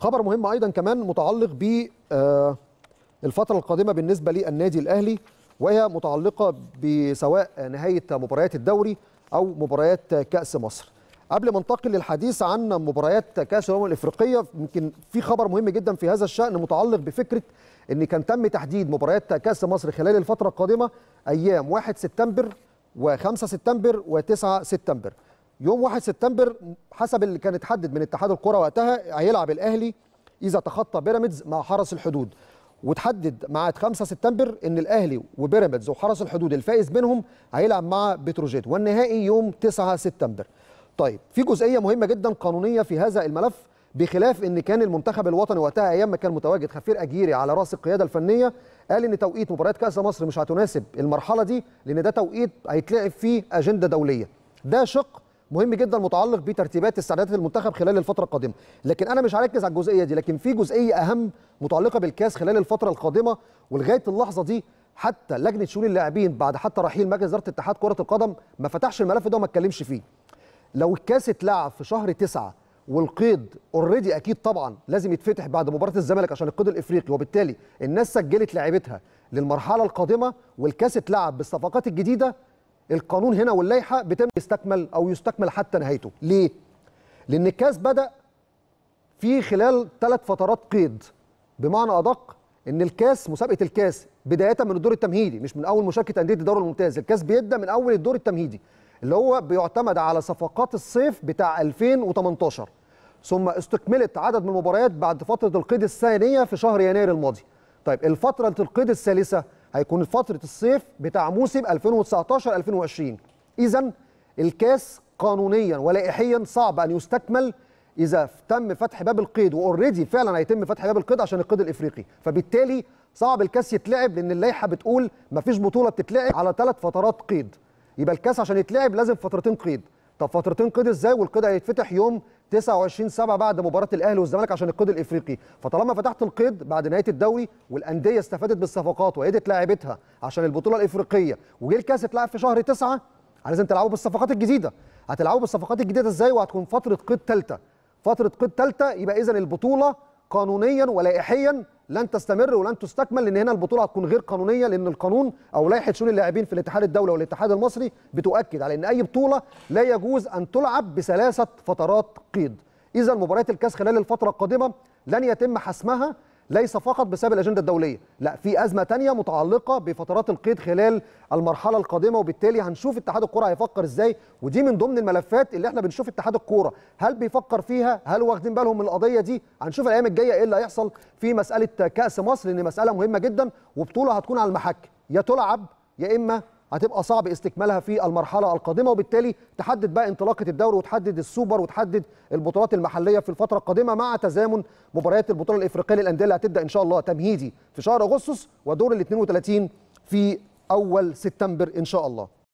خبر مهم ايضا كمان متعلق ب آه، الفتره القادمه بالنسبه للنادي الاهلي وهي متعلقه بسواء نهايه مباريات الدوري او مباريات كاس مصر قبل ما انتقل للحديث عن مباريات كاس الامم الافريقيه يمكن في خبر مهم جدا في هذا الشان متعلق بفكره ان كان تم تحديد مباريات كاس مصر خلال الفتره القادمه ايام 1 سبتمبر و5 سبتمبر و9 سبتمبر يوم 1 سبتمبر حسب اللي كان اتحدد من اتحاد الكره وقتها هيلعب الاهلي اذا تخطى بيراميدز مع حرس الحدود وتحدد ميعاد 5 سبتمبر ان الاهلي وبيراميدز وحرس الحدود الفائز بينهم هيلعب مع بتروجيت والنهائي يوم 9 سبتمبر طيب في جزئيه مهمه جدا قانونيه في هذا الملف بخلاف ان كان المنتخب الوطني وقتها ايام ما كان متواجد خفير اجيري على راس القياده الفنيه قال ان توقيت مباريات كاس مصر مش هتناسب المرحله دي لان ده توقيت هيتلعب فيه اجنده دوليه ده شق مهم جدا متعلق بترتيبات استعدادات المنتخب خلال الفتره القادمه لكن انا مش هركز على الجزئيه دي لكن في جزئيه اهم متعلقه بالكاس خلال الفتره القادمه ولغايه اللحظه دي حتى لجنه شؤون اللاعبين بعد حتى رحيل مجلس اداره اتحاد كره القدم ما فتحش الملف ده وما اتكلمش فيه لو الكاس اتلعب في شهر تسعة والقيد اوريدي اكيد طبعا لازم يتفتح بعد مباراه الزمالك عشان القيد الافريقي وبالتالي الناس سجلت لعبتها للمرحله القادمه والكاس اتلعب بالصفقات الجديده القانون هنا واللائحه بتم يستكمل او يستكمل حتى نهايته ليه لان الكاس بدا في خلال ثلاث فترات قيد بمعنى ادق ان الكاس مسابقه الكاس بدايه من الدور التمهيدي مش من اول مشاركه انديه الدوري الممتاز الكاس بيبدا من اول الدور التمهيدي اللي هو بيعتمد على صفقات الصيف بتاع 2018 ثم استكملت عدد من المباريات بعد فتره القيد الثانيه في شهر يناير الماضي طيب الفتره القيد الثالثه هيكون فتره الصيف بتاع موسم 2019 2020 اذا الكاس قانونيا ولائحيا صعب ان يستكمل اذا تم فتح باب القيد واوريدي فعلا هيتم فتح باب القيد عشان القيد الافريقي فبالتالي صعب الكاس يتلعب لان اللائحه بتقول مفيش بطوله بتتلعب على ثلاث فترات قيد يبقى الكاس عشان يتلعب لازم فترتين قيد طب فترتين قيد ازاي والقيد هيتفتح يوم 29 7 بعد مباراه الاهلي والزمالك عشان القيد الافريقي فطالما فتحت القيد بعد نهايه الدوري والانديه استفادت بالصفقات وايدت لاعبتها عشان البطوله الافريقيه وجه الكاس اتلعب في شهر 9 لازم تلعبوا بالصفقات الجديده هتلعبوا بالصفقات الجديده ازاي وهتكون فتره قيد ثالثه فتره قيد ثالثه يبقى اذا البطوله قانونيا ولائحيا لن تستمر ولن تستكمل لان هنا البطوله هتكون غير قانونيه لان القانون او لائحه شؤون اللاعبين في الاتحاد الدولي والاتحاد المصري بتؤكد على ان اي بطوله لا يجوز ان تلعب بثلاثه فترات قيد اذا مباريات الكاس خلال الفتره القادمه لن يتم حسمها ليس فقط بسبب الاجنده الدوليه لا في ازمه تانية متعلقه بفترات القيد خلال المرحله القادمه وبالتالي هنشوف اتحاد الكوره هيفكر ازاي ودي من ضمن الملفات اللي احنا بنشوف اتحاد الكوره هل بيفكر فيها هل واخدين بالهم من القضيه دي هنشوف الايام الجايه ايه اللي هيحصل في مساله كاس مصر لان مساله مهمه جدا وبطوله هتكون على المحك يا تلعب يا اما هتبقى صعب استكمالها في المرحله القادمه وبالتالي تحدد بقى انطلاقه الدوري وتحدد السوبر وتحدد البطولات المحليه في الفتره القادمه مع تزامن مباريات البطوله الافريقيه للانديه اللي هتبدا ان شاء الله تمهيدي في شهر اغسطس ودور ال 32 في اول سبتمبر ان شاء الله